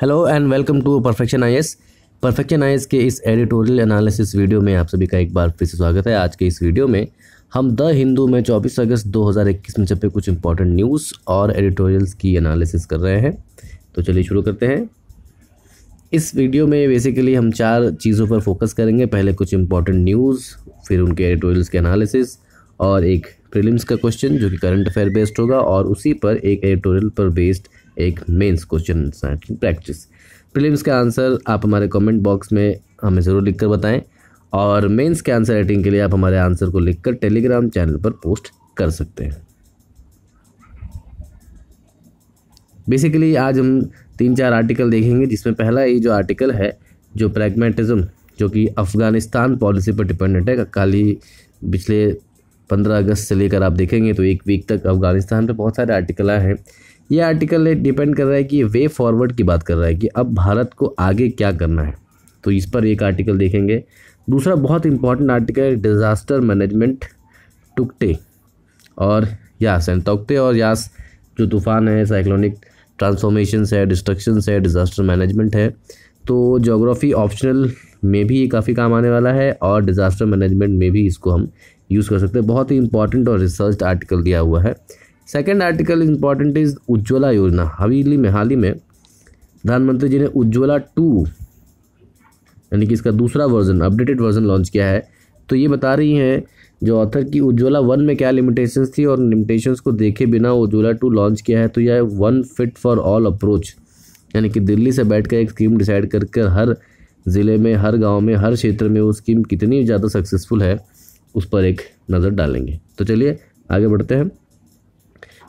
Hello and welcome to perfection IAS perfection IAS के इस editorial analysis video में आप सभी का एक बार फिर से स्वागत है आज के इस वीडियो में हम द हिंदू में 24 अगस्त 2021 में छपे कुछ इंपॉर्टेंट न्यूज़ और एडिटोरियल्स की एनालिसिस कर रहे हैं तो चलिए शुरू करते हैं इस वीडियो में बेसिकली हम चार चीज़ों पर फोकस करेंगे पहले कुछ इंपॉर्टेंट न्यूज़ फिर उनके एडिटोरियल्स के एनालिसिस और एक प्रीलिम्स का क्वेश्चन जो कि करंट अफेयर बेस्ड होगा और उसी पर एक एडिटोरियल पर बेस्ड एक मेंस क्वेश्चन प्रैक्टिस प्रीलिम्स का आंसर आप हमारे कमेंट बॉक्स में हमें ज़रूर लिखकर बताएं और मेंस के आंसर राइटिंग के लिए आप हमारे आंसर को लिखकर टेलीग्राम चैनल पर पोस्ट कर सकते हैं बेसिकली आज हम तीन चार आर्टिकल देखेंगे जिसमें पहला ये जो आर्टिकल है जो प्रैग्मेटिज़म जो कि अफ़गानिस्तान पॉलिसी पर डिपेंडेंट है काली पिछले पंद्रह अगस्त से लेकर आप देखेंगे तो एक वीक तक अफगानिस्तान पर बहुत सारे आर्टिकल आए हैं ये आर्टिकल डिपेंड कर रहा है कि वे फॉरवर्ड की बात कर रहा है कि अब भारत को आगे क्या करना है तो इस पर एक आर्टिकल देखेंगे दूसरा बहुत इंपॉर्टेंट आर्टिकल है डिज़ास्टर मैनेजमेंट टुकटे और यास एंड तोकते और यास जो तूफ़ान है साइक्लोनिक ट्रांसफॉर्मेशन है डिस्ट्रक्शंस है डिज़ास्टर मैनेजमेंट है तो जोग्राफ़ी ऑप्शनल में भी काफ़ी काम आने वाला है और डिज़ास्टर मैनेजमेंट में भी इसको हम यूज़ कर सकते हैं बहुत ही इंपॉर्टेंट और रिसर्च आर्टिकल दिया हुआ है second article important is Ujjwala Yojana हवेली में हाल ही में प्रधानमंत्री जी ने उज्ज्वला टू यानी कि इसका दूसरा वर्जन अपडेटेड वर्जन लॉन्च किया है तो ये बता रही हैं जो ऑथर की उज्ज्वला वन में क्या लिमिटेशंस थी और लिमिटेशंस को देखे बिना उज्ज्वला टू लॉन्च किया है तो यह one fit for all approach यानी कि दिल्ली से बैठकर एक स्कीम डिसाइड करके कर हर ज़िले में हर गांव में हर क्षेत्र में वो स्कीम कितनी ज़्यादा सक्सेसफुल है उस पर एक नज़र डालेंगे तो चलिए आगे बढ़ते हैं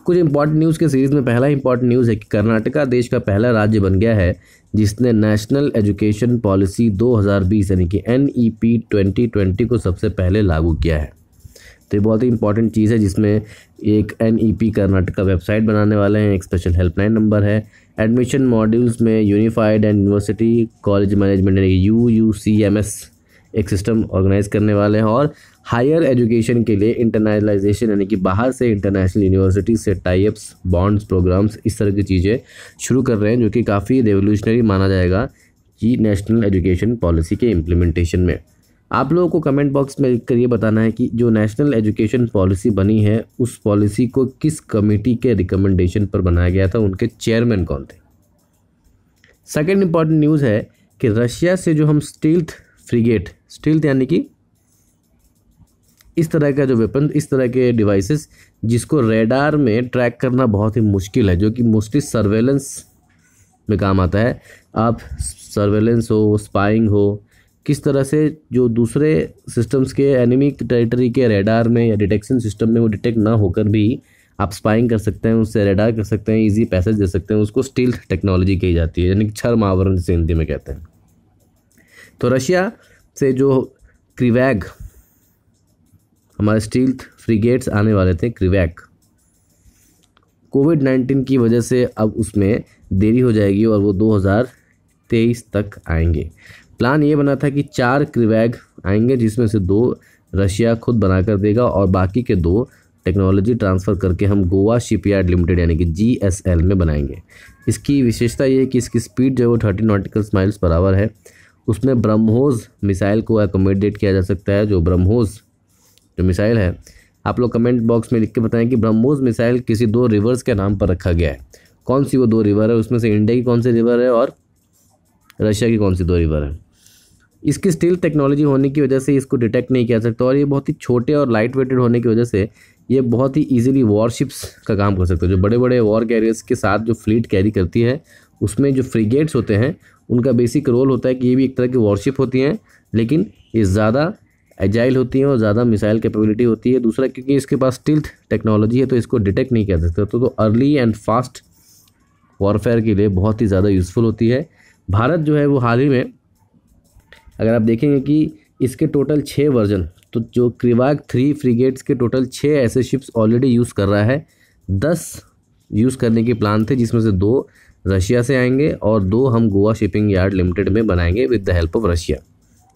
कुछ इंपॉर्टेंट न्यूज़ के सीरीज़ में पहला इंपॉर्टेंट न्यूज़ है कि कर्नाटका देश का पहला राज्य बन गया है जिसने नेशनल एजुकेशन पॉलिसी 2020 यानी कि एन ई पी ट्वेंटी को सबसे पहले लागू किया है तो ये बहुत ही इंपॉर्टेंट चीज़ है जिसमें एक N E P Karnataka website बनाने वाले हैं एक स्पेशल हेल्पलाइन नंबर है एडमिशन मॉड्यूल्स में unified and university college management यानी कि U U C M S एक सिस्टम ऑर्गेनाइज करने वाले हैं और हायर एजुकेशन के लिए इंटरनेशनलाइजेशन यानी कि बाहर से इंटरनेशनल यूनिवर्सिटी से टाइप्स बॉन्ड्स प्रोग्राम्स इस तरह की चीज़ें शुरू कर रहे हैं जो कि काफ़ी रेवोल्यूशनरी माना जाएगा कि नेशनल एजुकेशन पॉलिसी के इम्प्लीमेंटेशन में आप लोगों को कमेंट बॉक्स में लिख कर ये बताना है कि जो नेशनल एजुकेशन पॉलिसी बनी है उस पॉलिसी को किस कमेटी के रिकमेंडेशन पर बनाया गया था उनके चेयरमैन कौन थे सेकेंड इंपॉर्टेंट न्यूज़ है कि रशिया से जो हम स्टील्थ फ्रिगेट स्टील्थ यानी कि इस तरह का जो वेपन इस तरह के डिवाइसेस जिसको रेडार में ट्रैक करना बहुत ही मुश्किल है जो कि मोस्टली सर्वेलेंस में काम आता है आप सर्वेलेंस हो स्पाइंग हो किस तरह से जो दूसरे सिस्टम्स के एनिमी टेरिटरी के रेडार में या डिटेक्शन सिस्टम में वो डिटेक्ट ना होकर भी आप स्पाइंग कर सकते हैं उससे रेडार कर सकते हैं इजी पैसेज दे सकते हैं उसको स्टील टेक्नोलॉजी कही जाती है यानी कि छर मावरण जिसे हिंदी में कहते हैं तो रशिया से जो क्रिवैग हमारे स्टील फ्रिगेट्स आने वाले थे क्रिवैग कोविड नाइन्टीन की वजह से अब उसमें देरी हो जाएगी और वो 2023 तक आएंगे प्लान ये बना था कि चार क्रिवैग आएंगे जिसमें से दो रशिया खुद बनाकर देगा और बाकी के दो टेक्नोलॉजी ट्रांसफ़र करके हम गोवा शिपयार्ड लिमिटेड यानी कि जी में बनाएंगे इसकी विशेषता ये है कि इसकी स्पीड जो है वो thirty nauticals miles per hour है उसमें ब्रह्मोस मिसाइल को एकोमोडेट किया जा सकता है जो ब्रह्मोस जो मिसाइल है आप लोग कमेंट बॉक्स में लिख के बताएं कि ब्रह्मोस मिसाइल किसी दो रिवर्स के नाम पर रखा गया है कौन सी वो दो रिवर है उसमें से इंडिया की कौन सी रिवर है और रशिया की कौन सी दो रिवर है इसकी स्टील टेक्नोलॉजी होने की वजह से इसको डिटेक्ट नहीं किया सकता और ये बहुत ही छोटे और लाइट वेटेड होने की वजह से ये बहुत ही इजीली वॉरशिप्स का काम कर सकते हैं जो बड़े बड़े वॉर कैरियर्स के साथ जो फ्लीट कैरी करती है उसमें जो फ्रिगेट्स होते हैं उनका बेसिक रोल होता है कि ये भी एक तरह की वॉरशिप होती हैं लेकिन ये ज़्यादा एजाइल होती हैं और ज़्यादा मिसाइल कैपेबिलिटी होती है दूसरा क्योंकि इसके पास टिल्थ टेक्नोलॉजी है तो इसको डिटेक्ट नहीं कर सकते तो, तो अर्ली एंड फास्ट वॉरफेयर के लिए बहुत ही ज़्यादा यूज़फुल होती है भारत जो है वो हाल ही में अगर आप देखेंगे कि इसके टोटल छः वर्जन तो जो क्रिवाग थ्री फ्रीगेट्स के टोटल छः ऐसे शिप्स ऑलरेडी यूज़ कर रहा है दस यूज़ करने के प्लान थे जिसमें से दो रशिया से आएंगे और दो हम गोवा शिपिंग यार्ड लिमिटेड में बनाएंगे with the help of Russia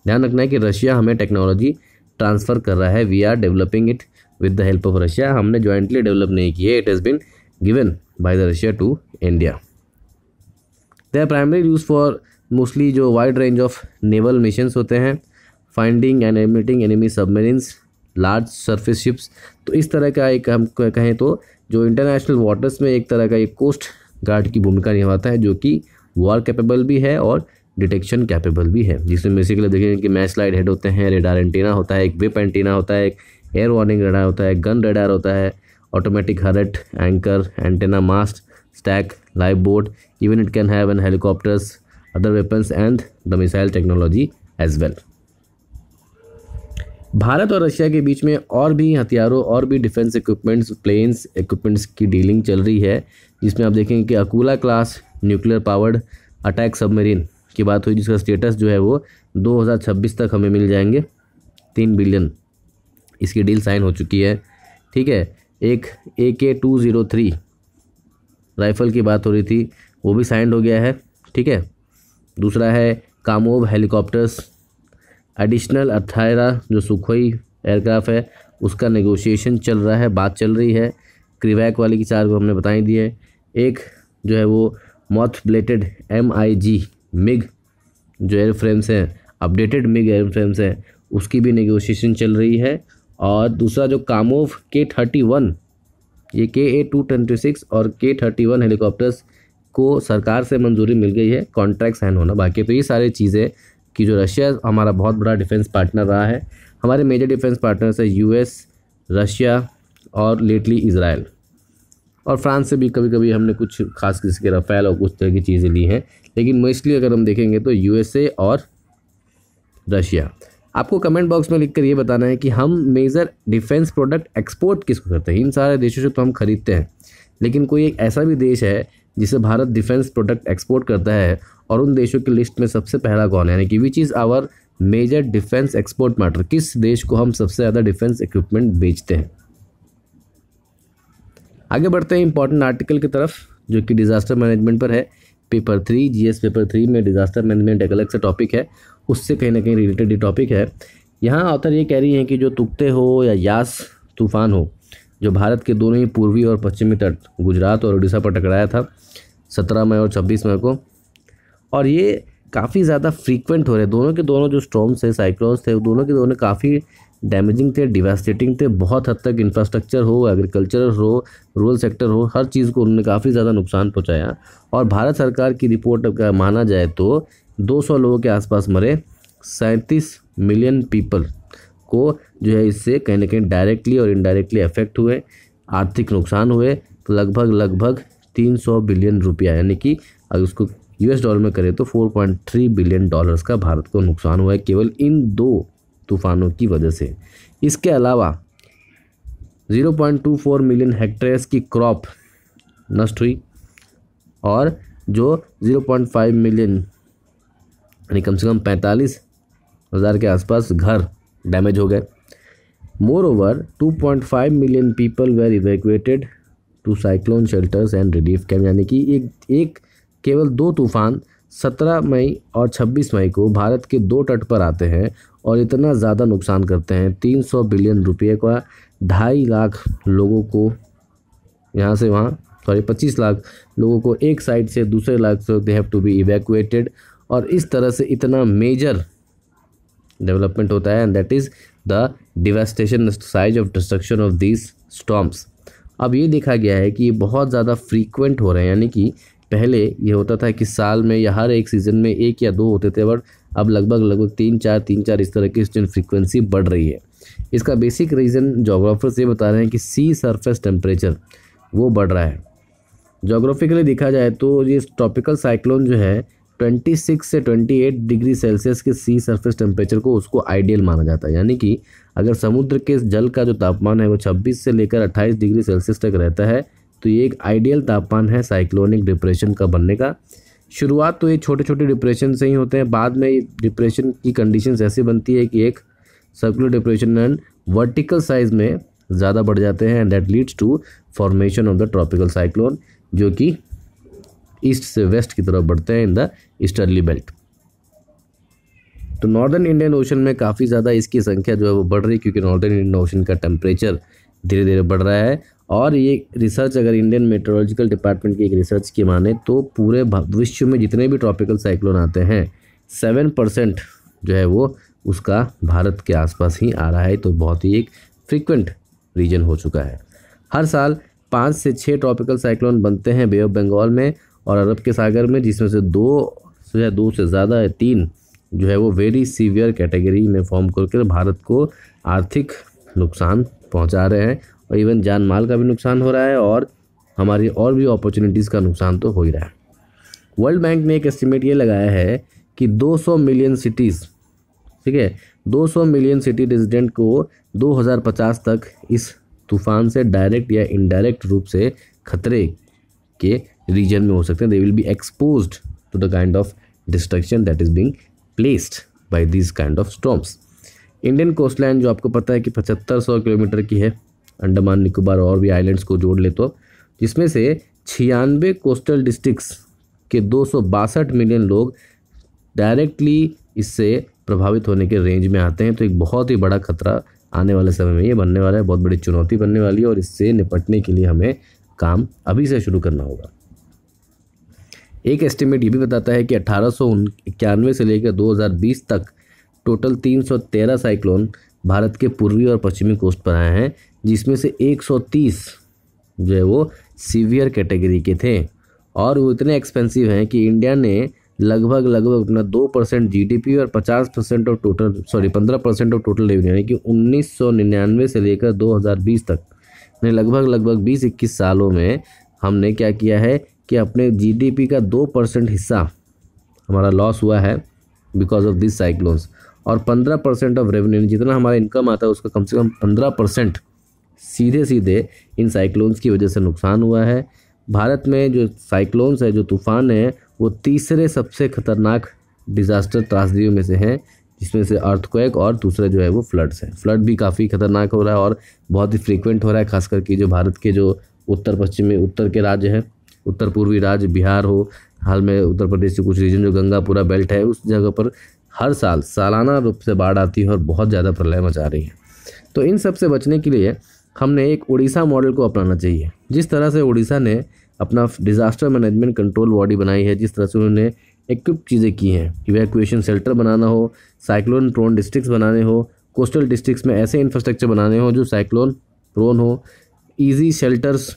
ध्यान रखना है कि रशिया हमें टेक्नोलॉजी ट्रांसफ़र कर रहा है we are developing it with the help of Russia हमने जॉइंटली डेवलप नहीं किए it has been given by the Russia to India they are primary use for mostly जो wide range of naval mission होते हैं finding and emitting enemy submarines large surface ships तो इस तरह का एक हम कहें तो जो इंटरनेशनल वाटर्स में एक तरह का एक कोस्ट गार्ड की भूमिका निभाता है जो कि वॉर कैपेबल भी है और डिटेक्शन कैपेबल भी है जिसमें बेसिकली देखेंगे कि मैच लाइट हेड होते हैं रेडार एंटीना होता है एक वेप एंटीना होता है एक एयर वार्निंग रेडार होता है गन रेडार होता है ऑटोमेटिक हरेट anchor antenna mast stack life boat even it can have an helicopters other weapons and the missile technology as well Bharat और रशिया के बीच में और भी हथियारों और भी डिफेंस इक्विपमेंट्स प्लेन्स इक्विपमेंट्स की डीलिंग चल रही है जिसमें आप देखेंगे कि Akula class nuclear powered attack submarine की बात हुई जिसका स्टेटस जो है वो 2026 तक हमें मिल जाएंगे तीन बिलियन इसकी डील साइन हो चुकी है ठीक है एक ए के टू ज़ीरो थ्री राइफ़ल की बात हो रही थी वो भी साइंड हो गया है ठीक है दूसरा है कामोब हेलीकॉप्टर्स एडिशनल अट्ठारह जो सुखोई एयरक्राफ्ट है उसका नेगोशिएशन चल रहा है बात चल रही है क्रिवैक वाली की चार को हमने बताई दी है एक जो है वो mothballed M I G MiG air एयर फ्रेम्स हैं अपडेटेड मिग एयर फ्रेम्स हैं उसकी भी नेगोशिएशन चल रही है और दूसरा जो कामोव के थर्टी वन ये के ए टू ट्वेंटी सिक्स और के थर्टी वन हेलीकॉप्टर्स को सरकार से मंजूरी मिल गई है कॉन्ट्रैक्ट साइन होना बाकी तो ये सारी चीज़ें कि जो रशिया हमारा बहुत बड़ा डिफेंस पार्टनर रहा है हमारे मेजर डिफेंस पार्टनर्स है यूएस रशिया और लेटली इसराइल और फ्रांस से भी कभी कभी हमने कुछ खास किसी के रफेल और कुछ तरह की चीज़ें ली हैं लेकिन मोस्टली अगर हम देखेंगे तो यूएसए और रशिया आपको कमेंट बॉक्स में लिखकर ये बताना है कि हम मेजर डिफेंस प्रोडक्ट एक्सपोर्ट किसको करते हैं इन सारे देशों से तो हम ख़रीदते हैं लेकिन कोई एक ऐसा भी देश है जिसे भारत डिफेंस प्रोडक्ट एक्सपोर्ट करता है और उन देशों की लिस्ट में सबसे पहला कौन है यानी कि which is our major defence export matter किस देश को हम सबसे ज़्यादा डिफेंस इक्विपमेंट बेचते हैं आगे बढ़ते हैं इंपॉर्टेंट आर्टिकल की तरफ जो कि डिज़ास्टर मैनेजमेंट पर है paper three G paper three में डिज़ास्टर मैनेजमेंट एक अलग से टॉपिक है उससे कहीं ना कहीं रिलेटेड ये टॉपिक है यहाँ ऑथर ये कह रही हैं कि जो तुकते हो या यास तूफान हो जो भारत के दोनों ही पूर्वी और पश्चिमी तट गुजरात और उड़ीसा पर टकराया था सत्रह मई और छब्बीस मई को और ये काफ़ी ज़्यादा फ्रीक्वेंट हो रहे दोनों के दोनों जो स्टॉम्स थे साइक्लोन्स थे दोनों के दोनों काफ़ी डैमेजिंग थे डिवेस्टेटिंग थे बहुत हद तक इंफ्रास्ट्रक्चर हो एग्रीकल्चर हो रूरल सेक्टर हो हर चीज़ को उन्होंने काफ़ी ज़्यादा नुकसान पहुँचाया और भारत सरकार की रिपोर्ट का माना जाए तो 200 लोगों के आसपास मरे सैंतीस मिलियन पीपल को जो है इससे कहीं ना कहीं डायरेक्टली और इनडायरेक्टली अफेक्ट हुए आर्थिक नुकसान हुए लगभग लगभग तीन सौ बिलियन रुपया यानी कि अगर उसको यूएस डॉलर में करें तो 4.3 बिलियन डॉलर्स का भारत को नुकसान हुआ है केवल इन दो तूफानों की वजह से इसके अलावा 0.24 मिलियन हेक्टेयर्स की क्रॉप नष्ट हुई और जो 0.5 मिलियन यानी कम से कम पैंतालीस हज़ार के आसपास घर डैमेज हो गए more over two point five million people were evacuated to cyclone shelters and relief camp यानी कि एक एक केवल दो तूफान 17 मई और 26 मई को भारत के दो तट पर आते हैं और इतना ज़्यादा नुकसान करते हैं 300 बिलियन रुपये का ढाई लाख लोगों को यहाँ से वहाँ सॉरी पच्चीस लाख लोगों को एक साइड से दूसरे लाख से they have to be evacuated और इस तरह से इतना मेजर डेवलपमेंट होता है and that is the devastation size of destruction of these storms अब ये देखा गया है कि ये बहुत ज़्यादा फ्रीक्वेंट हो रहे हैं यानी कि पहले ये होता था कि साल में या हर एक सीज़न में एक या दो होते थे बट अब लगभग लगभग तीन चार तीन चार इस तरह की स्टूडेंट फ्रीक्वेंसी बढ़ रही है इसका बेसिक रीज़न जोग्राफर्स ये बता रहे हैं कि सी सरफेस टेम्परेचर वो बढ़ रहा है जोग्राफिकली देखा जाए तो ये ट्रॉपिकल साइक्लोन जो है 26 से 28 डिग्री सेल्सियस के सी सरफेस टेम्परेचर को उसको आइडियल माना जाता है यानी कि अगर समुद्र के जल का जो तापमान है वो 26 से लेकर 28 डिग्री सेल्सियस तक रहता है तो ये एक आइडियल तापमान है साइक्लोनिक डिप्रेशन का बनने का शुरुआत तो ये छोटे छोटे डिप्रेशन से ही होते हैं बाद में डिप्रेशन की कंडीशन ऐसी बनती है कि एक circular depression and vertical size में ज़्यादा बढ़ जाते हैं and that leads to formation of the tropical cyclone जो कि ईस्ट से वेस्ट की तरफ बढ़ते हैं इन द ईस्टर्ली बेल्ट तो नॉर्दर्न इंडियन ओशन में काफ़ी ज़्यादा इसकी संख्या जो है वो बढ़ रही है क्योंकि नॉर्दर्न इंडियन ओशन का टेम्परेचर धीरे धीरे बढ़ रहा है और ये रिसर्च अगर इंडियन मेट्रोलॉजिकल डिपार्टमेंट की एक रिसर्च की माने तो पूरे विश्व में जितने भी ट्रॉपिकल साइक्लोन आते हैं सेवन परसेंट जो है वो उसका भारत के आसपास ही आ रहा है तो बहुत ही एक फ्रिक्वेंट रीजन हो चुका है हर साल पाँच से छः ट्रॉपिकल साइक्लोन बनते हैं बे ऑफ बंगाल में और अरब के सागर में जिसमें से दो जो है दो से ज़्यादा है तीन जो है वो वेरी सीवियर कैटेगरी में फॉर्म करके भारत को आर्थिक नुकसान पहुंचा रहे हैं और इवन जान माल का भी नुकसान हो रहा है और हमारी और भी अपॉर्चुनिटीज़ का नुकसान तो हो ही रहा है वर्ल्ड बैंक ने एक एस्टिमेट ये लगाया है कि 200 मिलियन सिटीज़ ठीक है 200 मिलियन सिटी रेजिडेंट को 2050 तक इस तूफान से डायरेक्ट या इनडायरेक्ट रूप से खतरे के रीजन में हो सकते हैं they will be expose to the kind of destruction that is being placed by this kind of storms Indian coastline जो आपको पता है कि पचहत्तर सौ किलोमीटर की है अंडमान निकोबार और भी आइलैंड्स को जोड़ ले तो जिसमें से छियानवे कोस्टल डिस्ट्रिक्ट्स के दो मिलियन लोग डायरेक्टली इससे प्रभावित होने के रेंज में आते हैं तो एक बहुत ही बड़ा खतरा आने वाले समय में ये बनने वाला है बहुत बड़ी चुनौती बनने वाली है और इससे निपटने के लिए हमें काम अभी से शुरू करना होगा एक एस्टिमेट ये भी बताता है कि अठारह से लेकर 2020 तक टोटल 313 साइक्लोन भारत के पूर्वी और पश्चिमी कोस्ट पर आए हैं जिसमें से 130 जो है वो सीवियर कैटेगरी के थे और वो इतने एक्सपेंसिव हैं कि इंडिया ने लगभग लगभग अपना दो परसेंट जी और पचास परसेंट ऑफ टोटल सॉरी पंद्रह परसेंट ऑफ टोटल रेवेन्यू यानी कि उन्नीस सौ निन्यानवे से लेकर दो हज़ार बीस तक ने लगभग लगभग बीस इक्कीस सालों में हमने क्या किया है कि अपने जी का दो परसेंट हिस्सा हमारा लॉस हुआ है बिकॉज ऑफ दिस साइक्लोन्स और पंद्रह परसेंट ऑफ रेवेन्यू जितना हमारा इनकम आता है उसका कम से कम पंद्रह परसेंट सीधे सीधे इन साइक्लोन्स की वजह से नुकसान हुआ है भारत में जो साइक्लोन्स है जो तूफ़ान है वो तीसरे सबसे खतरनाक डिज़ास्टर त्रासदियों में से हैं जिसमें से अर्थक्वेक और दूसरा जो है वो फ्लड्स है फ्लड भी काफ़ी खतरनाक हो रहा है और बहुत ही फ्रीक्वेंट हो रहा है खास करके जो भारत के जो उत्तर पश्चिम में उत्तर के राज्य हैं उत्तर पूर्वी राज्य बिहार हो हाल में उत्तर प्रदेश के कुछ रीजन जो गंगापुरा बेल्ट है उस जगह पर हर साल सालाना रूप से बाढ़ आती है और बहुत ज़्यादा प्रलय मचा रही है तो इन सब से बचने के लिए हमने एक उड़ीसा मॉडल को अपनाना चाहिए जिस तरह से उड़ीसा ने अपना डिज़ास्टर मैनेजमेंट कंट्रोल बॉडी बनाई है जिस तरह से उन्होंने इक्विप चीज़ें की हैं इवैक्यूएशन सेल्टर बनाना हो साइक्लोन प्रोन डिस्ट्रिक्स बनाने हो कोस्टल डिस्ट्रिक्स में ऐसे इंफ्रास्ट्रक्चर बनाने हो जो साइक्लोन प्रोन हो ईजी शेल्टर्स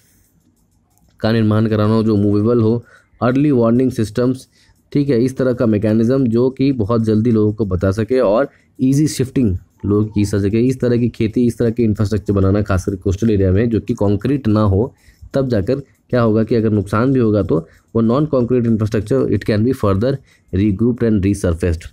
का निर्माण कराना हो जो मूवेबल हो अर्ली वार्निंग सिस्टम्स ठीक है इस तरह का मेकेनिज़्म जो कि बहुत जल्दी लोगों को बता सके और ईजी शिफ्टिंग लोग की सके इस तरह की खेती इस तरह के इंफ्रास्ट्रक्चर बनाना खासकर कोस्टल एरिया में जो कि कॉन्क्रीट ना हो तब जाकर क्या होगा कि अगर नुकसान भी होगा तो वो non concrete infrastructure it can be further regrouped and resurfaced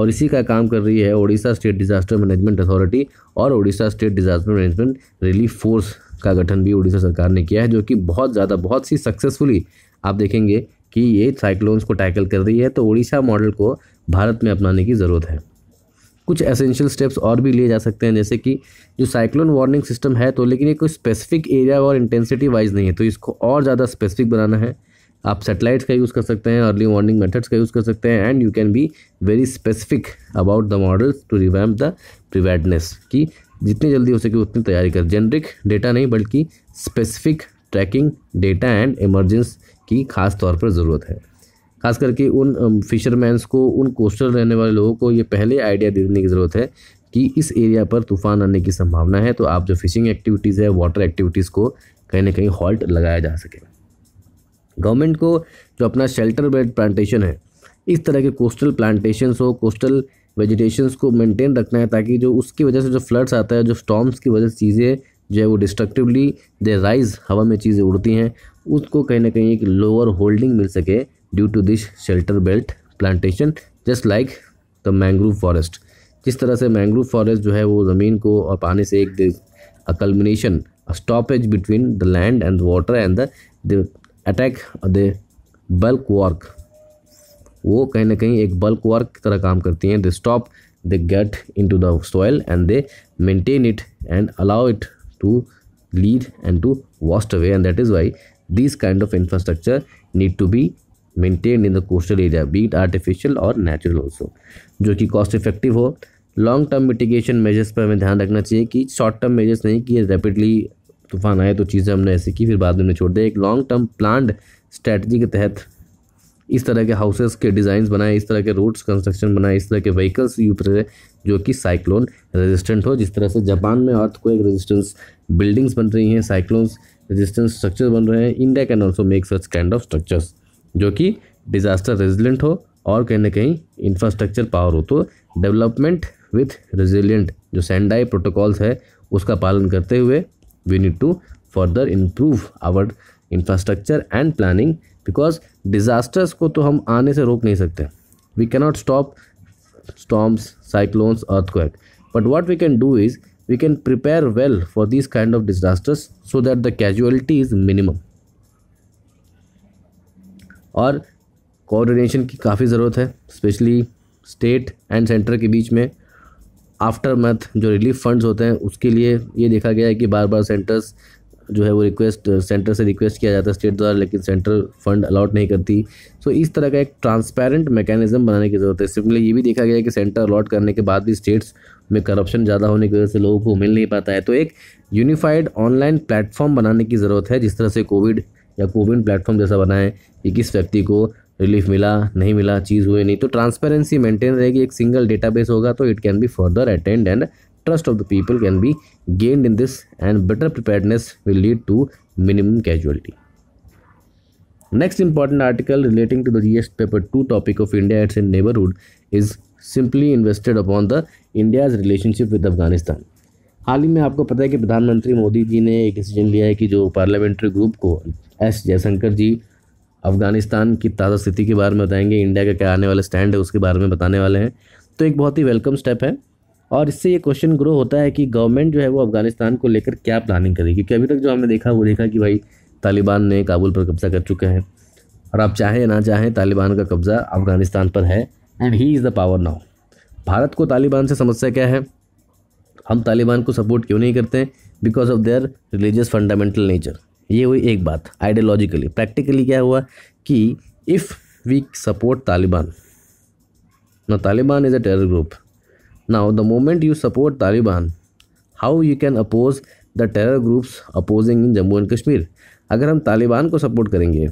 और इसी का काम कर रही है Odisha state disaster management authority और Odisha state disaster management relief force का गठन भी उड़ीसा सरकार ने किया है जो कि बहुत ज़्यादा बहुत सी सक्सेसफुली आप देखेंगे कि ये साइक्लोन्स को टैकल कर रही है तो उड़ीसा मॉडल को भारत में अपनाने की ज़रूरत है कुछ एसेंशियल स्टेप्स और भी लिए जा सकते हैं जैसे कि जो साइक्लोन वार्निंग सिस्टम है तो लेकिन ये कोई स्पेसिफिक एरिया और इंटेंसिटी वाइज नहीं है तो इसको और ज़्यादा स्पेसिफिक बनाना है आप सेटेलाइट्स का यूज़ कर सकते हैं अर्ली वार्निंग मेथड्स का यूज़ कर सकते हैं and you can be very specific about the models to revamp the preparedness कि जितनी जल्दी हो सके उतनी तैयारी कर जेनरिक डेटा नहीं बल्कि specific tracking data and emergence की खास तौर पर ज़रूरत है खास करके उन फिशरमैंस को उन कोस्टल रहने वाले लोगों को ये पहले आइडिया देने की ज़रूरत है कि इस एरिया पर तूफान आने की संभावना है तो आप जो फिशिंग एक्टिविटीज़ है वाटर एक्टिविटीज़ को कहीं ना कहीं हॉल्ट लगाया जा सके गवर्नमेंट को जो अपना शेल्टर बेड प्लांटेशन है इस तरह के कोस्टल प्लांटेशन हो कोस्टल वेजिटेशंस को मेंटेन रखना है ताकि जो उसकी वजह से जो फ्लड्स आता है जो स्टॉम्स की वजह से चीज़ें जो है वो डिस्ट्रक्टिवली दे राइज हवा में चीज़ें उड़ती हैं उसको कहीं ना कहीं एक लोअर होल्डिंग मिल सके due to this shelter belt plantation just like the mangrove forest जिस तरह से मैंग्रोव फॉरेस्ट जो है वो ज़मीन को और पानी से एक accumulation stoppage between the land and water and the attack the bulk work वो कहीं ना कहीं एक बल्क वर्क की तरह काम करती हैं they stop they get in to the soil and they maintain it and allow it to lead and to waste away and that is why this kind of infrastructure need to be maintain in the coastal area be it artificial और natural also जो कि cost effective हो long term mitigation measures पर हमें ध्यान रखना चाहिए कि शॉर्ट टर्म मेजर्स नहीं कि रैपिडली तूफान आए तो चीज़ें हमने ऐसे की फिर बाद में छोड़ दें एक लॉन्ग टर्म प्लान स्ट्रैटी के तहत इस तरह के हाउसेस के डिज़ाइन बनाए इस तरह के रोड्स कंस्ट्रक्शन बनाए इस तरह के व्हीकल्स यूज रहे जो कि साइक्लोन रेजिस्टेंट हो जिस तरह से जापान में अर्थ को एक रेजिस्टेंस बिल्डिंग्स बन रही हैं साइक्लोन्स रेजिस्टेंस स्ट्रक्चर बन रहे हैं India can also make such kind of structures जो कि डिज़ास्टर रेजिलेंट हो और कहीं ना कहीं इंफ्रास्ट्रक्चर पावर हो तो डेवलपमेंट विथ रेजिलेंट जो सेंडाई प्रोटोकॉल्स है उसका पालन करते हुए we need to further improve our infrastructure and planning because disasters को तो हम आने से रोक नहीं सकते we cannot stop storms cyclones earthquake but what we can do is we can prepare well for this kind of disasters so that the casualty is minimum और coordination की काफ़ी ज़रूरत है स्पेशली स्टेट एंड सेंटर के बीच में after month जो relief funds होते हैं उसके लिए ये देखा गया है कि बार बार सेंटर्स जो है वो रिक्वेस्ट सेंटर से रिक्वेस्ट किया जाता है स्टेट द्वारा लेकिन सेंटर फंड अलाट नहीं करती सो इस तरह का एक ट्रांसपेरेंट मैकेनिज्म बनाने की ज़रूरत है सिमिलर ये भी देखा गया है कि सेंटर अलाट करने के बाद भी स्टेट्स में करप्शन ज़्यादा होने की वजह से लोगों को मिल नहीं पाता है तो एक यूनिफाइड ऑनलाइन प्लेटफॉर्म बनाने की ज़रूरत है जिस तरह से कोविड या कोविन प्लेटफॉर्म जैसा बनाएं कि किस व्यक्ति को रिलीफ मिला नहीं मिला चीज़ हुए नहीं तो ट्रांसपेरेंसी मेंटेन रहेगी एक सिंगल डेटाबेस होगा तो it can be further attend and trust of the people can be gained in this and better preparedness will lead to minimum casualty next important article relating to the G paper two topic of India its and neighbourhood is simply invested upon the India's relationship with Afghanistan हाल ही में आपको पता है कि प्रधानमंत्री मोदी जी ने एक डिसीजन लिया है कि जो पार्लियामेंट्री ग्रुप को एस जयशंकर जी अफ़गानिस्तान की ताज़ा स्थिति के बारे में बताएंगे इंडिया का क्या आने वाला स्टैंड है उसके बारे में बताने वाले हैं तो एक बहुत ही वेलकम स्टेप है और इससे ये क्वेश्चन ग्रो होता है कि गवर्नमेंट जो है वो अफ़गानिस्तान को लेकर क्या प्लानिंग करेगी क्योंकि अभी तक जो हमने देखा वो देखा कि भाई तालिबान ने काबुल पर कब्ज़ा कर चुके हैं और आप चाहें ना चाहें तालिबान का कब्ज़ा अफ़गानिस्तान पर है and he is the power now Bharat को तालिबान से समस्या क्या है हम तालिबान को सपोर्ट क्यों नहीं करते because of their religious fundamental nature ये हुई एक बात आइडियोलॉजिकली प्रैक्टिकली क्या हुआ कि इफ़ वी सपोर्ट तालिबान ना Taliban is a terror group now the moment you support Taliban how you can oppose the terror groups opposing in Jammu and Kashmir अगर हम तालिबान को सपोर्ट करेंगे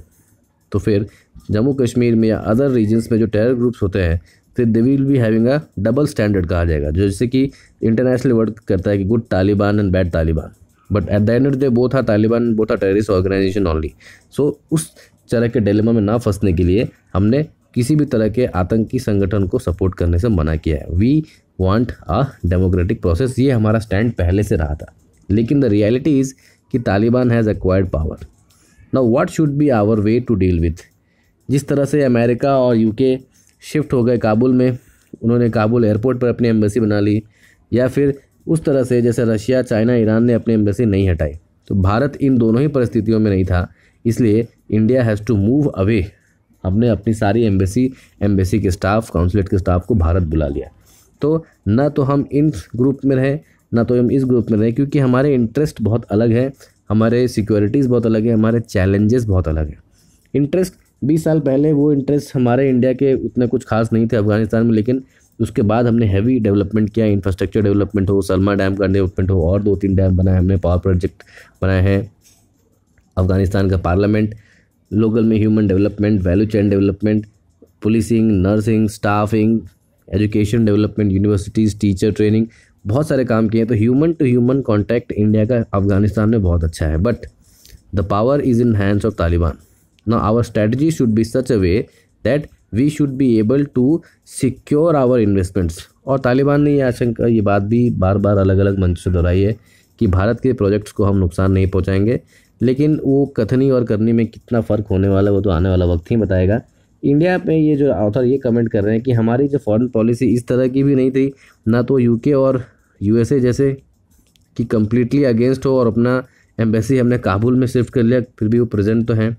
तो फिर जम्मू कश्मीर में या अदर रीजन्स में जो टेरर ग्रुप्स होते हैं तो they will be having a double standard कहा जाएगा जैसे कि इंटरनेशनल वर्ड करता है कि good Taliban and bad Taliban but at the end of the both are Taliban both are terrorist organisation only so उस तरह के डिलेमा में ना फंसने के लिए हमने किसी भी तरह के आतंकी संगठन को सपोर्ट करने से मना किया है we want a democratic process ये हमारा स्टैंड पहले से रहा था लेकिन द रियलिटी इज़ कि तालिबान हैज़ एक्वायर्ड पावर ना what should be our way to deal with जिस तरह से अमेरिका और यूके शिफ्ट हो गए काबुल में उन्होंने काबुल एयरपोर्ट पर अपनी एम्बेसी बना ली या फिर उस तरह से जैसे रशिया चाइना ईरान ने अपनी एम्बेसी नहीं हटाई तो भारत इन दोनों ही परिस्थितियों में नहीं था इसलिए India has to move away हमने अपनी सारी एम्बेसी एम्बेसी के स्टाफ काउंसलेट के स्टाफ को भारत बुला लिया तो ना तो हम इन ग्रुप में रहें ना तो हम इस ग्रुप में रहें क्योंकि हमारे इंटरेस्ट बहुत अलग हैं हमारे सिक्योरिटीज़ बहुत अलग हैं हमारे चैलेंजेस बहुत अलग हैं इंटरेस्ट बीस साल पहले वो इंटरेस्ट हमारे इंडिया के उतने कुछ खास नहीं थे अफगानिस्तान में लेकिन उसके बाद हमने हैवी डेवलपमेंट किया इंफ्रास्ट्रक्चर डेवलपमेंट हो सलमा डैम का डेवलपमेंट हो और दो तीन डैम बनाए हमने पावर प्रोजेक्ट बनाए हैं अफगानिस्तान का पार्लियामेंट लोकल में human development value chain development policing nursing staffing education development universities teacher training बहुत सारे काम किए तो human to human contact India का अफगानिस्तान में बहुत अच्छा है but the power is in hands of Taliban now our strategy should be such a way that we should be able to secure our investments और तालिबान ने ये आशंका ये बात भी बार बार अलग अलग मंच से दोहराई है कि भारत के प्रोजेक्ट्स को हम नुकसान नहीं पहुंचाएंगे लेकिन वो कथनी और करनी में कितना फ़र्क होने वाला है वो तो आने वाला वक्त ही बताएगा इंडिया में ये जो ऑथर ये कमेंट कर रहे हैं कि हमारी जो फॉरेन पॉलिसी इस तरह की भी नहीं थी ना तो यूके और यूएसए जैसे कि कम्प्लीटली अगेंस्ट हो और अपना एम्बेसी हमने काबुल में शिफ्ट कर लिया फिर भी वो प्रेजेंट तो हैं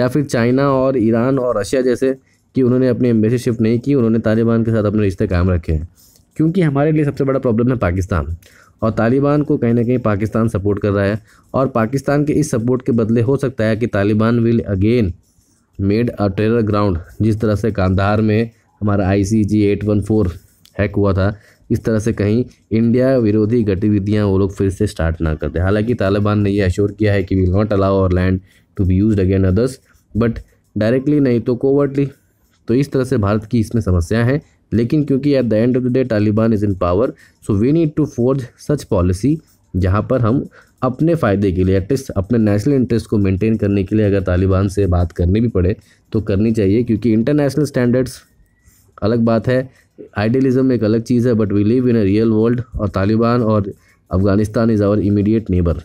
या फिर चाइना और ईरान और रशिया जैसे कि उन्होंने अपनी एम्बेसी शिफ्ट नहीं की उन्होंने तालिबान के साथ अपने रिश्ते कायम रखे हैं क्योंकि हमारे लिए सबसे बड़ा प्रॉब्लम है पाकिस्तान और तालिबान को कहीं ना कहीं पाकिस्तान सपोर्ट कर रहा है और पाकिस्तान के इस सपोर्ट के बदले हो सकता है कि Taliban will again made a terror ground जिस तरह से कांधार में हमारा I C G eight one four hack हुआ था इस तरह से कहीं इंडिया विरोधी गतिविधियां वो लोग फिर से स्टार्ट ना कर दें हालांकि तालिबान ने यह एश्योर किया है कि will not allow our land to be use again others but directly नहीं तो कोवर्टली तो इस तरह से भारत की इसमें समस्या है लेकिन क्योंकि at the end of the day Taliban is in power so we need to forge such policy जहाँ पर हम अपने फ़ायदे के लिए एटलीस्ट अपने नेशनल इंटरेस्ट को मेंटेन करने के लिए अगर तालिबान से बात करनी भी पड़े तो करनी चाहिए क्योंकि इंटरनेशनल स्टैंडर्ड्स अलग बात है आइडियलिज्म एक अलग चीज़ है but we live in a real world और तालिबान और Afghanistan is our immediate neighbour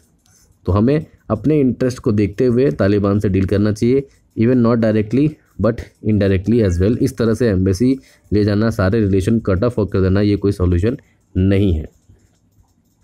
तो हमें अपने इंटरेस्ट को देखते हुए तालिबान से डील करना चाहिए even not directly but indirectly as well इस तरह से एम्बेसी ले जाना सारे रिलेशन कट ऑफ कर देना ये कोई सॉल्यूशन नहीं है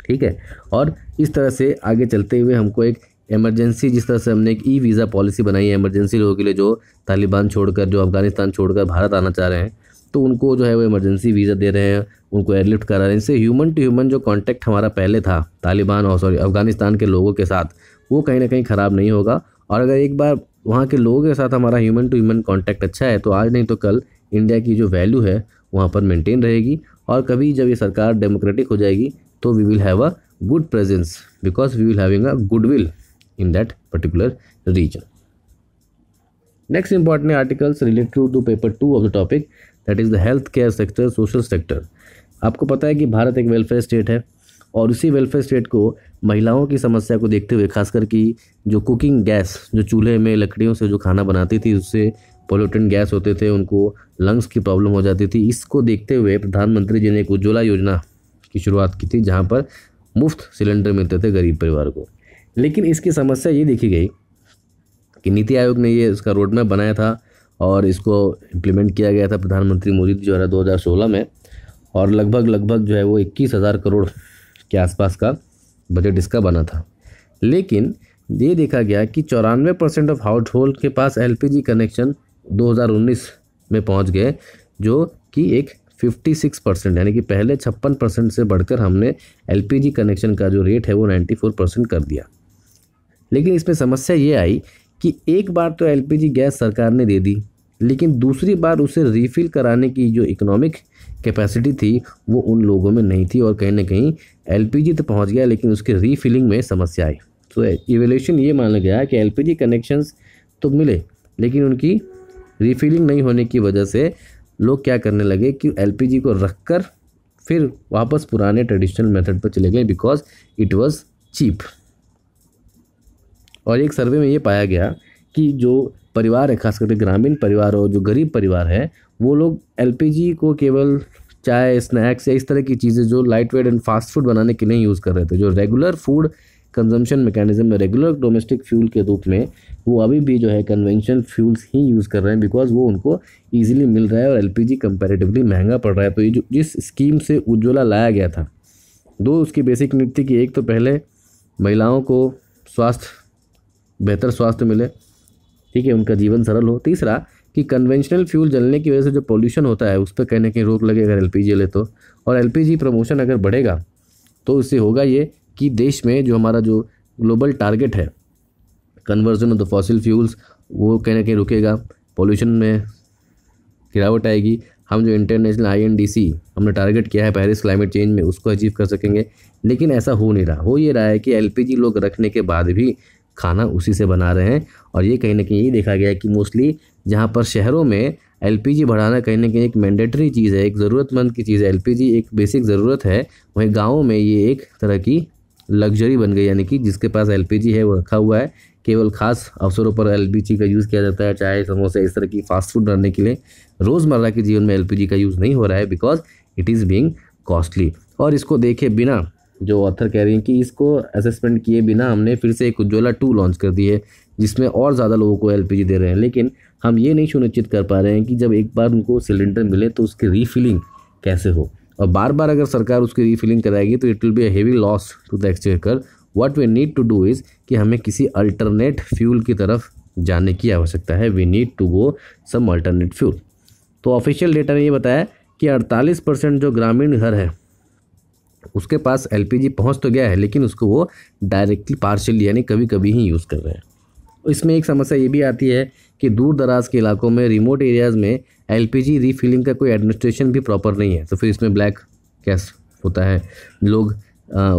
ठीक है और इस तरह से आगे चलते हुए हमको एक इमरजेंसी जिस तरह से हमने एक ई वीज़ा पॉलिसी बनाई है इमरजेंसी लोगों के लिए जो तालिबान छोड़कर जो अफगानिस्तान छोड़कर भारत आना चाह रहे हैं तो उनको जो है वो इमरजेंसी वीज़ा दे रहे हैं उनको एयरलिफ्ट करा रहे हैं इससे ह्यूमन टू ह्यूमन जो कॉन्टैक्ट हमारा पहले था तालिबान और सॉरी अफगानिस्तान के लोगों के साथ वो कहीं ना कहीं ख़राब नहीं होगा और अगर एक बार वहाँ के लोगों के साथ हमारा ह्यूमन टू ह्यूमन कॉन्टैक्ट अच्छा है तो आज नहीं तो कल इंडिया की जो वैल्यू है वहाँ पर मेंटेन रहेगी और कभी जब ये सरकार डेमोक्रेटिक हो जाएगी तो we will have a good presence because we will having a good will in that particular region next important articles related to paper two of the topic that is the health care sector social sector आपको पता है कि भारत एक welfare state है और उसी welfare state को महिलाओं की समस्या को देखते हुए खासकर की जो कुकिंग गैस जो चूल्हे में लकड़ियों से जो खाना बनाती थी उससे पोल्यूटेंट गैस होते थे उनको लंग्स की प्रॉब्लम हो जाती थी इसको देखते हुए प्रधानमंत्री जी ने एक उज्ज्वला योजना की शुरुआत की थी जहाँ पर मुफ्त सिलेंडर मिलते थे गरीब परिवार को लेकिन इसकी समस्या ये देखी गई कि नीति आयोग ने ये इसका रोड मैप बनाया था और इसको इम्प्लीमेंट किया गया था प्रधानमंत्री मोदी जी द्वारा दो में और लगभग लगभग जो है वो इक्कीस हज़ार करोड़ के आसपास का बजट इसका बना था लेकिन ये देखा गया कि चौरानवे परसेंट ऑफ हाउस होल्ड के पास एलपीजी कनेक्शन 2019 में पहुंच गए जो कि एक 56 परसेंट यानी कि पहले छप्पन परसेंट से बढ़कर हमने एलपीजी कनेक्शन का जो रेट है वो 94 परसेंट कर दिया लेकिन इसमें समस्या ये आई कि एक बार तो एलपीजी गैस सरकार ने दे दी लेकिन दूसरी बार उसे रिफ़िल कराने की जो इकोनॉमिक कैपेसिटी थी वो उन लोगों में नहीं थी और कहीं ना कहीं एल तो पहुँच गया लेकिन उसके रीफिलिंग में समस्या आई तो इवेल्यूशन ये माना गया कि एल पी तो मिले लेकिन उनकी रीफिलिंग नहीं होने की वजह से लोग क्या करने लगे कि एल को रख कर फिर वापस पुराने ट्रेडिशनल मेथड पर चले गए बिकॉज इट वॉज़ चीप और एक सर्वे में ये पाया गया कि जो परिवार है खास करके ग्रामीण परिवार और जो गरीब परिवार है वो लोग एल को केवल चाय स्नैक्स या इस तरह की चीज़ें जो light weight and fast food बनाने के लिए यूज़ कर रहे थे जो रेगुलर फूड कंजम्पशन मैकेनिज्म में रेगुलर डोमेस्टिक फ्यूल के रूप में वो अभी भी जो है कन्वेंशन फ्यूल्स ही यूज़ कर रहे हैं बिकॉज वो उनको ईजिली मिल रहा है और एलपीजी कंपैरेटिवली महंगा पड़ रहा है तो ये जो जिस स्कीम से उज्ज्वला लाया गया था दो उसकी बेसिक नीति थी कि एक तो पहले महिलाओं को स्वास्थ्य बेहतर स्वास्थ्य मिले ठीक है उनका जीवन सरल हो तीसरा कि कन्वेंशनल फ्यूल जलने की वजह से जो पोल्यूशन होता है उस पर कहीं ना कहीं रोक लगे अगर एल पी जले तो और एल पी जी प्रमोशन अगर बढ़ेगा तो उससे होगा ये कि देश में जो हमारा जो ग्लोबल टारगेट है conversion of the fossil fuels वो कहीं ना कहीं रुकेगा पॉल्यूशन में गिरावट आएगी हम जो इंटरनेशनल आईएनडीसी हमने टारगेट किया है पेरिस क्लाइमेट चेंज में उसको अचीव कर सकेंगे लेकिन ऐसा हो नहीं रहा हो ये रहा है कि एलपीजी लोग रखने के बाद भी खाना उसी से बना रहे हैं और ये कहीं ना कहीं ये देखा गया है कि मोस्टली जहाँ पर शहरों में एल बढ़ाना कहीं ना कहीं एक मैंडेटरी चीज़ है एक ज़रूरतमंद की चीज़ है एल एक बेसिक ज़रूरत है वहीं गाँव में ये एक तरह की लग्जरी बन गई यानी कि जिसके पास एल है वो रखा हुआ है केवल खास अवसरों पर एल का यूज़ किया जाता है चाहे समोसे इस तरह की फास्ट फूड बनाने के लिए रोज़मर्रा के जीवन में एल का यूज़ नहीं हो रहा है because it is being costly और इसको देखे बिना जो ऑथर कह रही हैं कि इसको असेसमेंट किए बिना हमने फिर से एक उज्ज्वला टू लॉन्च कर दी है जिसमें और ज़्यादा लोगों को एल दे रहे हैं लेकिन हम ये नहीं सुनिश्चित कर पा रहे हैं कि जब एक बार उनको सिलेंडर मिले तो उसकी रीफिलिंग कैसे हो और बार बार अगर सरकार उसकी रीफिलिंग कराएगी तो it will be heavy loss to the exchequer what we need to do is कि हमें किसी अल्टरनेट फ्यूल की तरफ जाने की आवश्यकता है we need to go some alternate fuel तो ऑफिशियल डेटा ने ये बताया कि 48 परसेंट जो ग्रामीण घर है उसके पास एल पहुंच तो गया है लेकिन उसको वो डायरेक्टली पार्शली यानी कभी कभी ही यूज़ कर रहे हैं इसमें एक समस्या ये भी आती है कि दूर दराज के इलाकों में रिमोट एरियाज़ में एल रीफिलिंग का कोई एडमिनिस्ट्रेशन भी प्रॉपर नहीं है तो फिर इसमें ब्लैक गैस होता है लोग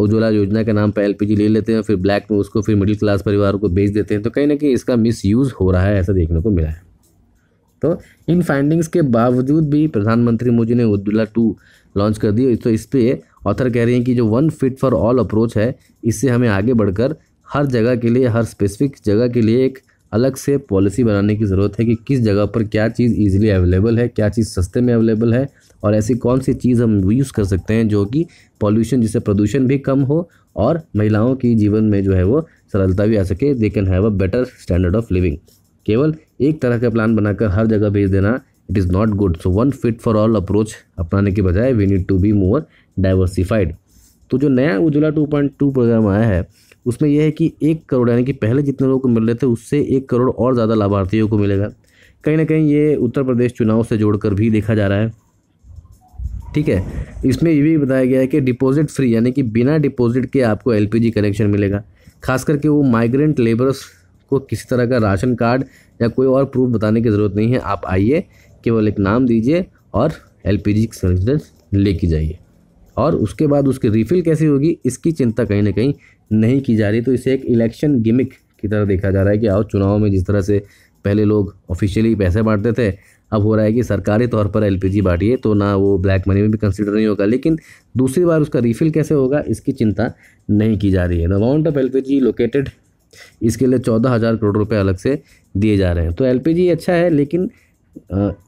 उज्ज्वला योजना के नाम पर जी ले लेते हैं फिर ब्लैक में उसको फिर मिडिल क्लास परिवारों को बेच देते हैं तो कहीं ना कहीं इसका मिस यूज़ हो रहा है ऐसा देखने को मिला है तो इन फाइंडिंग्स के बावजूद भी प्रधानमंत्री मोदी ने उज्ज्वला टू लॉन्च कर दी तो इस पर ऑथर कह रही हैं कि जो one fit for all approach है इससे हमें आगे बढ़कर हर जगह के लिए हर स्पेसिफिक जगह के लिए एक अलग से पॉलिसी बनाने की ज़रूरत है कि किस जगह पर क्या चीज़ ईजिली अवेलेबल है क्या चीज़ सस्ते में अवेलेबल है और ऐसी कौन सी चीज़ हम यूज़ कर सकते हैं जो कि पॉल्यूशन जिससे प्रदूषण भी कम हो और महिलाओं के जीवन में जो है वो सरलता भी आ सके they can have a better standard of living केवल एक तरह का प्लान बनाकर हर जगह भेज देना it is not good so one fit for all approach अपनाने के बजाय we need to be more diversified तो जो नया Ujjwala two point two programme आया है उसमें यह है कि एक करोड़ यानी कि पहले जितने लोगों को मिल रहे थे उससे एक करोड़ और ज़्यादा लाभार्थियों को मिलेगा कहीं ना कहीं ये उत्तर प्रदेश चुनाव से जोड़कर भी देखा जा रहा है ठीक है इसमें ये भी बताया गया है कि डिपॉजिट फ्री यानी कि बिना डिपॉजिट के आपको एल कनेक्शन मिलेगा खास करके वो माइग्रेंट लेबरर्स को किसी तरह का राशन कार्ड या कोई और प्रूफ बताने की ज़रूरत नहीं है आप आइए केवल एक नाम दीजिए और एल पी जी कनेक्शन लेके जाइए और उसके बाद उसकी रिफ़िल कैसी होगी इसकी चिंता कहीं ना कहीं नहीं की जा रही तो इसे एक इलेक्शन गिमिक की तरह देखा जा रहा है कि आओ चुनाव में जिस तरह से पहले लोग ऑफिशियली पैसे बांटते थे अब हो रहा है कि सरकारी तौर पर एलपीजी बांटिए तो ना वो ब्लैक मनी में भी कंसिडर नहीं होगा लेकिन दूसरी बार उसका रिफ़िल कैसे होगा इसकी चिंता नहीं की जा रही है the amount of allocated इसके लिए चौदह हज़ार करोड़ रुपये अलग से दिए जा रहे हैं तो एल अच्छा है लेकिन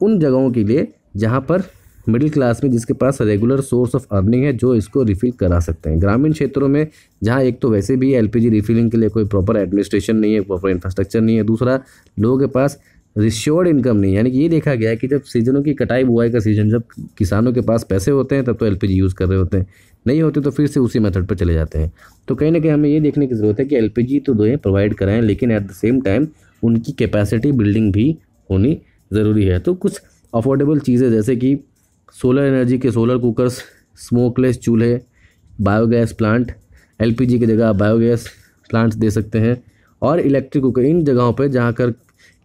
उन जगहों के लिए जहाँ पर मिडिल क्लास में जिसके पास रेगुलर सोर्स ऑफ अर्निंग है जो इसको रिफ़िल करा सकते हैं ग्रामीण क्षेत्रों में जहाँ एक तो वैसे भी एलपीजी रिफ़िलिंग के लिए कोई प्रॉपर एडमिनिस्ट्रेशन नहीं है प्रॉपर इंफ्रास्ट्रक्चर नहीं है दूसरा लोगों के पास रिश्योर्ड इनकम नहीं यानी कि ये देखा गया है कि जब सीजनों की कटाई बुआई का सीजन जब किसानों के पास पैसे होते हैं तब तो एल यूज़ कर रहे होते हैं नहीं होते तो फिर से उसी मेथड पर चले जाते हैं तो कहीं ना कहीं हमें ये देखने की ज़रूरत है कि एल तो दो प्रोवाइड कराएं लेकिन एट द सेम टाइम उनकी कैपेसिटी बिल्डिंग भी होनी ज़रूरी है तो कुछ अफोर्डेबल चीज़ें जैसे कि सोलर एनर्जी के सोलर कुकर्स स्मोकलेस चूल्हे बायोगैस प्लांट एलपीजी की जगह आप बायोगैस प्लांट्स दे सकते हैं और इलेक्ट्रिक कुकर इन जगहों पर जहाँ कर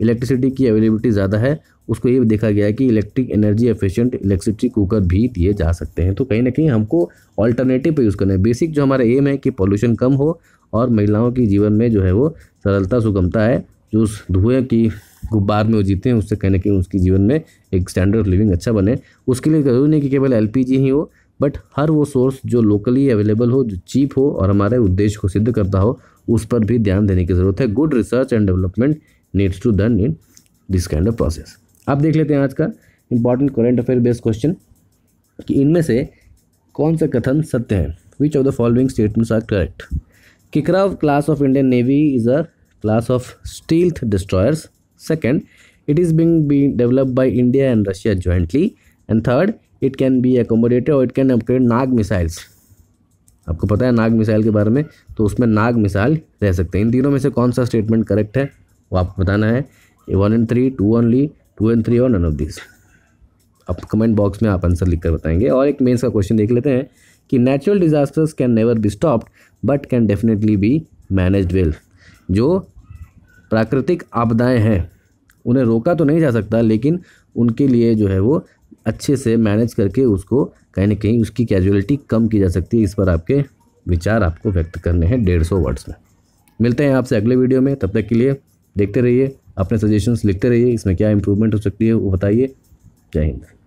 इलेक्ट्रिसिटी की अवेलेबिलिटी ज़्यादा है उसको ये देखा गया है कि electric energy efficient electricity cooker भी दिए जा सकते हैं तो कहीं ना कहीं हमको ऑल्टरनेटिव पर यूज़ करना है बेसिक जो हमारा एम है कि पॉल्यूशन कम हो और महिलाओं की जीवन में जो है वो सरलता सुगमता है जो उस धुएँ की बाद में वो जीते हैं उससे कहने के उसके जीवन में एक स्टैंडर्ड ऑफ लिविंग अच्छा बने उसके लिए जरूरी नहीं कि केवल एल ही हो बट हर वो सोर्स जो लोकली अवेलेबल हो जो चीप हो और हमारे उद्देश्य को सिद्ध करता हो उस पर भी ध्यान देने की ज़रूरत है good research and development needs to done in this kind of process अब देख लेते हैं आज का important current affair based question कि इनमें से कौन सा कथन सत्य है which of the following statements are correct किकराव class of Indian navy is a class of stealth destroyers Second, it is being, being developed by India and Russia jointly. And third, it can be accommodated or it can upgrade Nag missiles आपको पता है नाग missile के बारे में तो उसमें नाग missile रह सकते हैं इन तीनों में से कौन सा स्टेटमेंट करेक्ट है वो आपको बताना है one and three two only two and three और नन ऑफ दिस आप कमेंट बॉक्स में आप आंसर लिख कर बताएंगे और एक मेन्स का क्वेश्चन देख लेते हैं कि natural disasters can never be stopped but can definitely be manage well जो प्राकृतिक आपदाएं हैं उन्हें रोका तो नहीं जा सकता लेकिन उनके लिए जो है वो अच्छे से मैनेज करके उसको कहीं ना कहीं उसकी कैजुअलिटी कम की जा सकती है इस पर आपके विचार आपको व्यक्त करने हैं डेढ़ सौ वर्ड्स में मिलते हैं आपसे अगले वीडियो में तब तक के लिए देखते रहिए अपने सजेशंस लिखते रहिए इसमें क्या इम्प्रूवमेंट हो सकती है वो बताइए जय हिंद